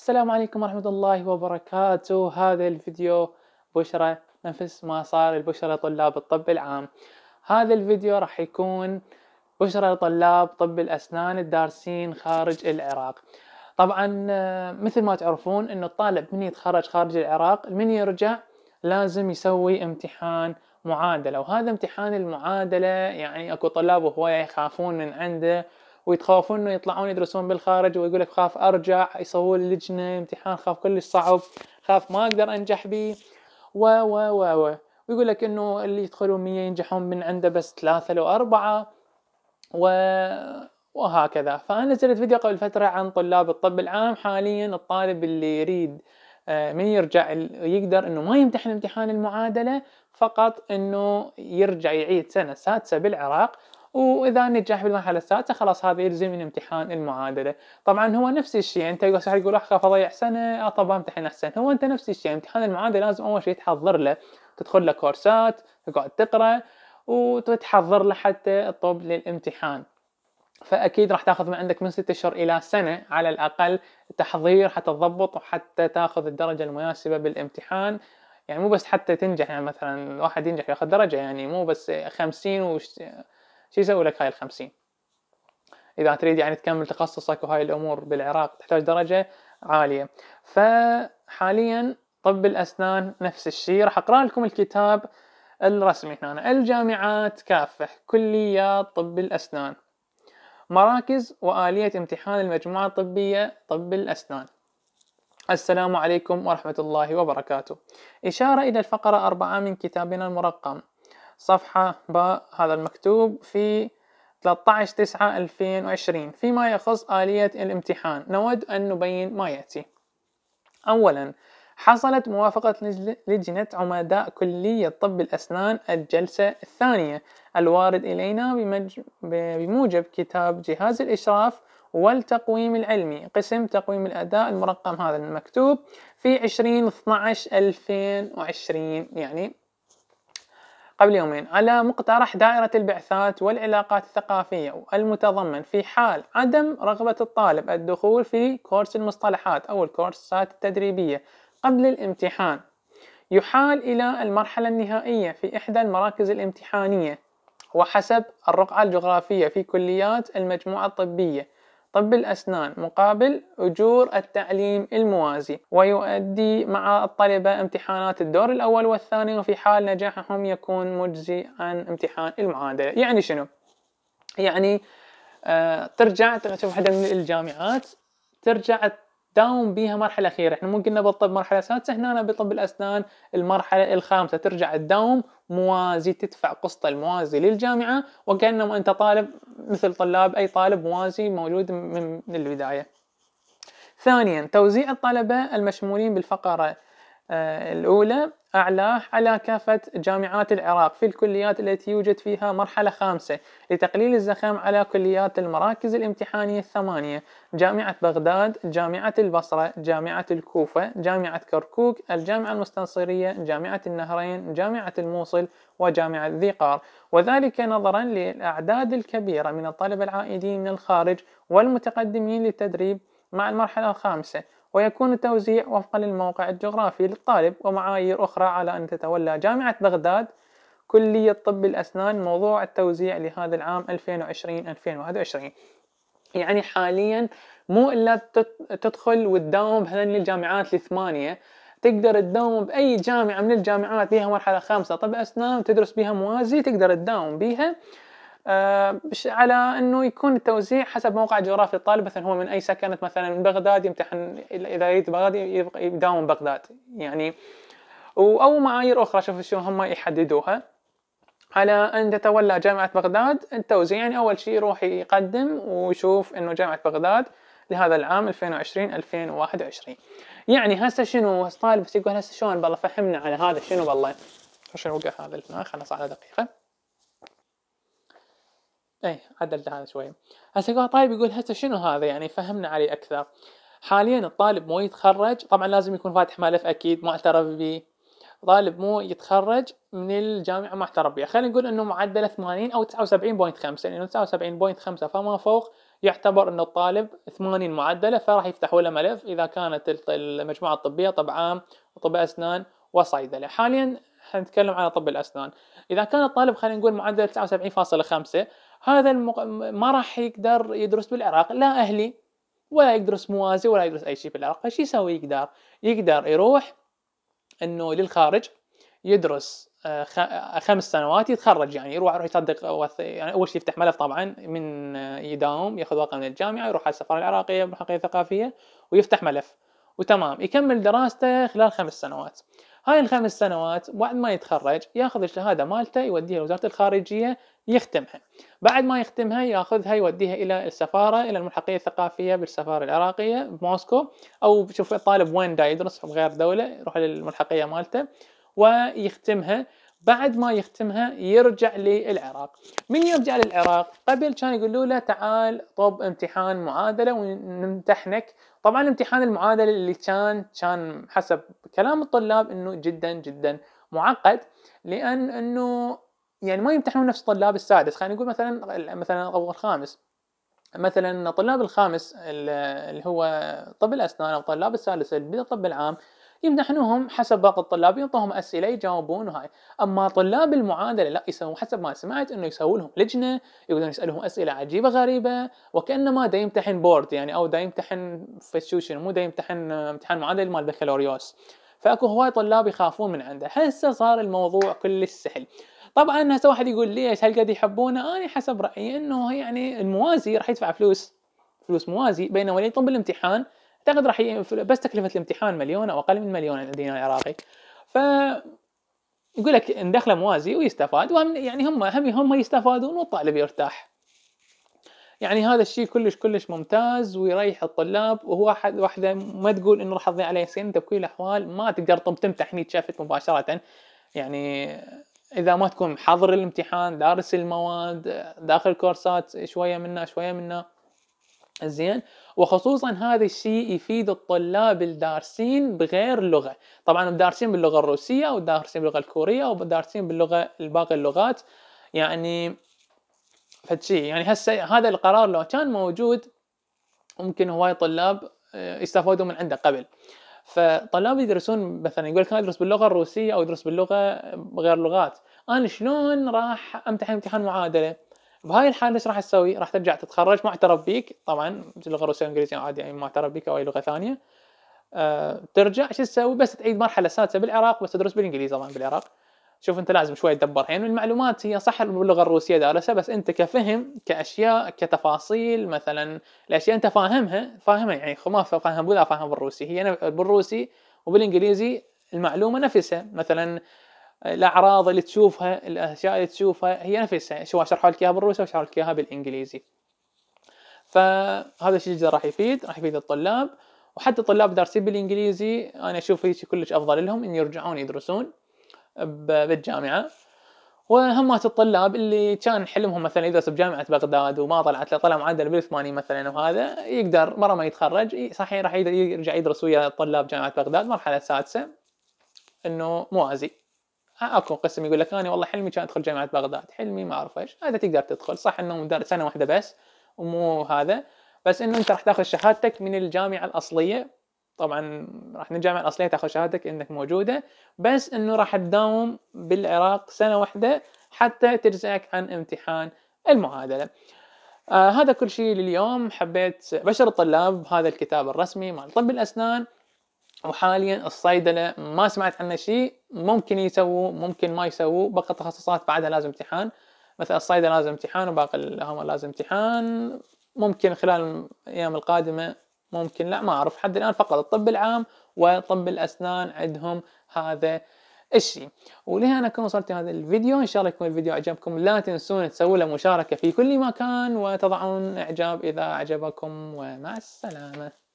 السلام عليكم ورحمة الله وبركاته هذا الفيديو بشرة نفس ما صار البشرة طلاب الطب العام هذا الفيديو راح يكون بشرة طلاب طب الأسنان الدارسين خارج العراق طبعا مثل ما تعرفون أن الطالب من يتخرج خارج العراق من يرجع لازم يسوي امتحان معادلة وهذا امتحان المعادلة يعني اكو طلاب وهو يخافون من عنده ويتخوفون انه يطلعون يدرسون بالخارج ويقول لك خاف ارجع يسوون لجنه امتحان خاف كلش صعب خاف ما اقدر انجح به و و و و ويقول لك انه اللي يدخلون 100 ينجحون من عنده بس ثلاثه لو اربعه و وهكذا فانا نزلت فيديو قبل فتره عن طلاب الطب العام حاليا الطالب اللي يريد آه، من يرجع يقدر انه ما يمتحن امتحان المعادله فقط انه يرجع يعيد سنه سادسه بالعراق واذا نجح بالمرحله السادسه خلاص هذا يلزم من امتحان المعادله طبعا هو نفس الشيء انت صح يقول اخاف اضيع سنه طب امتحن احسن هو انت نفس الشيء امتحان المعادله لازم اول شيء تحضر له تدخل له كورسات تقعد تقرا وتتحضر له حتى تطب للامتحان فاكيد راح تاخذ من عندك من 6 اشهر الى سنه على الاقل تحضير حتى تضبط وحتى تاخذ الدرجه المناسبه بالامتحان يعني مو بس حتى تنجح يعني مثلا واحد ينجح ياخذ درجه يعني مو بس 50 وش شو يسوي لك هاي الخمسين اذا تريد يعني تكمل تخصصك وهاي الامور بالعراق تحتاج درجه عاليه فحاليا طب الاسنان نفس الشيء راح اقرا لكم الكتاب الرسمي هنا الجامعات كافه كليات طب الاسنان مراكز وآلية امتحان المجموعة الطبية طب الأسنان السلام عليكم ورحمة الله وبركاته إشارة إلى الفقرة أربعة من كتابنا المرقم صفحة هذا المكتوب في 13 9 2020 فيما يخص آلية الامتحان نود أن نبين ما يأتي أولا حصلت موافقة لجنة عمداء كلية طب الأسنان الجلسة الثانية الوارد إلينا بمج... بموجب كتاب جهاز الإشراف والتقويم العلمي قسم تقويم الأداء المرقم هذا المكتوب في 20 12 2020 يعني قبل يومين على مقترح دائرة البعثات والعلاقات الثقافية المتضمن في حال عدم رغبة الطالب الدخول في كورس المصطلحات أو الكورسات التدريبية قبل الامتحان يحال إلى المرحلة النهائية في إحدى المراكز الامتحانية وحسب الرقعة الجغرافية في كليات المجموعة الطبية طب الأسنان مقابل أجور التعليم الموازي ويؤدي مع الطلبة امتحانات الدور الأول والثاني وفي حال نجاحهم يكون مجزي عن امتحان المعادلة يعني شنو؟ يعني آه ترجع تشوف واحدة من الجامعات ترجع داوم بيها مرحله اخيره احنا ممكن قلنا بتطب مرحله سادسه هنا أنا بطب الاسنان المرحله الخامسه ترجع الدوم موازي تدفع قسط الموازي للجامعه وكأنه انت طالب مثل طلاب اي طالب موازي موجود من البدايه ثانيا توزيع الطلبه المشمولين بالفقره آه، الأولى أعلاه على كافة جامعات العراق في الكليات التي يوجد فيها مرحلة خامسة لتقليل الزخم على كليات المراكز الامتحانية الثمانية جامعة بغداد، جامعة البصرة، جامعة الكوفة، جامعة كركوك، الجامعة المستنصرية، جامعة النهرين، جامعة الموصل وجامعة ذي قار وذلك نظرا للأعداد الكبيرة من الطلبة العائدين من الخارج والمتقدمين للتدريب مع المرحلة الخامسة ويكون التوزيع وفقا للموقع الجغرافي للطالب ومعايير أخرى على أن تتولى جامعة بغداد كلية طب الأسنان موضوع التوزيع لهذا العام 2020-2021 يعني حاليا مو إلا تدخل وتداوم بهذه الجامعات الثمانية تقدر تداوم بأي جامعة من الجامعات بها مرحلة خامسة طب أسنان تدرس بها موازي تقدر تداوم بها آه، على انه يكون التوزيع حسب موقع جغرافي الطالب مثلا هو من اي سكنة مثلا من بغداد يمتحن اذا يريد بغداد يداوم بغداد يعني او معايير اخرى شوف شو هم يحددوها على ان تتولى جامعه بغداد التوزيع يعني اول شيء يروح يقدم ويشوف انه جامعه بغداد لهذا العام 2020 2021 يعني هسه شنو الطالب يقول هسه شلون بالله فهمنا على هذا شنو بالله شنو وقع هذا هنا خلص على دقيقه ايه عدلت هذا شوي هسه يقول طالب يقول هسه شنو هذا يعني فهمنا عليه اكثر حاليا الطالب مو يتخرج طبعا لازم يكون فاتح ملف اكيد معترف به طالب مو يتخرج من الجامعه معترف بها خلينا نقول انه معدله 80 او 79.5 لانه 79.5 فما فوق يعتبر انه الطالب 80 معدله فراح يفتحوا له ملف اذا كانت المجموعه الطبيه طب عام وطب اسنان وصيدله حاليا حنتكلم على طب الاسنان اذا كان الطالب خلينا نقول معدله 79.5 هذا المق... ما راح يقدر يدرس بالعراق لا اهلي ولا يدرس موازي ولا يدرس اي شيء بالعراق فشي يسوي يقدر يقدر يروح انه للخارج يدرس آه، آه، خمس سنوات يتخرج يعني يروح يروح يصدق وث... يعني اول شيء يفتح ملف طبعا من آه، يداوم ياخذ ورقه من الجامعه يروح على السفاره العراقيه بالحقيقه الثقافيه ويفتح ملف وتمام يكمل دراسته خلال خمس سنوات هاي الخمس سنوات بعد ما يتخرج ياخذ الشهاده مالته يوديها لوزاره الخارجيه يختمها بعد ما يختمها ياخذها يوديها الى السفاره الى الملحقيه الثقافيه بالسفاره العراقيه بموسكو او شوف الطالب وين دا يدرس بغير دوله يروح للملحقيه مالته ويختمها بعد ما يختمها يرجع للعراق من يرجع للعراق قبل كان يقولوا له تعال طب امتحان معادله ونمتحنك طبعا امتحان المعادله اللي كان كان حسب كلام الطلاب انه جدا جدا معقد لان انه يعني ما يمتحنون نفس طلاب السادس خلينا نقول مثلا مثلا او الخامس مثلا طلاب الخامس اللي هو طب الاسنان او طلاب السادس اللي طب العام يمتحنوهم حسب باقي الطلاب يعطوهم اسئله يجاوبون وهاي اما طلاب المعادله لا يسوون حسب ما سمعت انه يسوون لهم لجنه يقدرون يسالهم اسئله عجيبه غريبه وكانما دا يمتحن بورد يعني او دا يمتحن فشوشن مو دا يمتحن امتحان معادله مال بكالوريوس فاكو هواي طلاب يخافون من عنده هسه صار الموضوع كلش سهل طبعا هسه واحد يقول ليش هالقد يحبونه انا حسب رايي انه يعني الموازي راح يدفع فلوس فلوس موازي بينما اللي يطلب الامتحان اعتقد راح ي... بس تكلفه الامتحان مليون او اقل من مليون دينار عراقي ف يقول لك ندخله موازي ويستفاد وهم يعني هم هم هم يستفادون والطالب يرتاح يعني هذا الشيء كلش كلش ممتاز ويريح الطلاب وهو واحد واحده ما تقول انه راح تضيع عليه سنه بكل الاحوال ما تقدر تمتحن تشافت مباشره يعني اذا ما تكون حاضر الامتحان دارس المواد داخل كورسات شويه منا شويه منا زين وخصوصا هذا الشيء يفيد الطلاب الدارسين بغير لغه طبعا دارسين باللغه الروسيه ودارسين باللغه الكوريه ودارسين باللغه الباقي اللغات يعني فتشي يعني هسه هذا القرار لو كان موجود ممكن هواي طلاب آه، يستفادوا من عنده قبل فطلاب يدرسون مثلا يقول لك انا ادرس باللغه الروسيه او ادرس باللغه غير لغات انا شلون راح امتحن امتحان معادله بهاي الحاله ايش راح اسوي؟ راح ترجع تتخرج معترف بيك طبعا اللغه الروسيه والانجليزيه عادي يعني معترف بيك او اي لغه ثانيه أه ترجع شو تسوي بس تعيد مرحله سادسه بالعراق بس تدرس بالانجليزي طبعا بالعراق شوف انت لازم شوي تدبر يعني المعلومات هي صح باللغه الروسيه دارسها بس انت كفهم كاشياء كتفاصيل مثلا الاشياء انت فاهمها فاهمها يعني ما فاهم ولا فاهم بالروسي هي بالروسي وبالانجليزي المعلومه نفسها مثلا الاعراض اللي تشوفها الاشياء اللي تشوفها هي نفسها سواء اشرح لك اياها بالروسي او اشرح لك اياها بالانجليزي فهذا الشيء جدا راح يفيد راح يفيد الطلاب وحتى طلاب دارسين بالانجليزي انا اشوف هيك كلش افضل لهم ان يرجعون يدرسون بالجامعه وهمات الطلاب اللي كان حلمهم مثلا يدرس بجامعه بغداد وما طلعت له طلع معدل بال 80 مثلا وهذا يقدر مره ما يتخرج صحيح راح يرجع يدرس ويا طلاب جامعه بغداد مرحله سادسه انه موازي اكو قسم يقول لك انا والله حلمي كان ادخل جامعه بغداد حلمي ما اعرف ايش هذا تقدر تدخل صح انه سنه واحده بس ومو هذا بس انه انت راح تاخذ شهادتك من الجامعه الاصليه طبعا راح نجامع الاصليه تاخذ شهادتك انك موجوده بس انه راح تداوم بالعراق سنه واحده حتى تجزئك عن امتحان المعادله آه هذا كل شيء لليوم حبيت بشر الطلاب هذا الكتاب الرسمي مال طب الاسنان وحاليا الصيدله ما سمعت عنه شيء ممكن يسووا ممكن ما يسووا بقى تخصصات بعدها لازم امتحان مثلا الصيدله لازم امتحان وباقي الهما لازم امتحان ممكن خلال الايام القادمه ممكن لا ما أعرف حد الآن فقط الطب العام وطب الأسنان عندهم هذا الشيء ولهنا أنا كنت وصلت هذا الفيديو إن شاء الله يكون الفيديو عجبكم لا تنسون تسووا له مشاركة في كل مكان وتضعون إعجاب إذا عجبكم ومع السلامة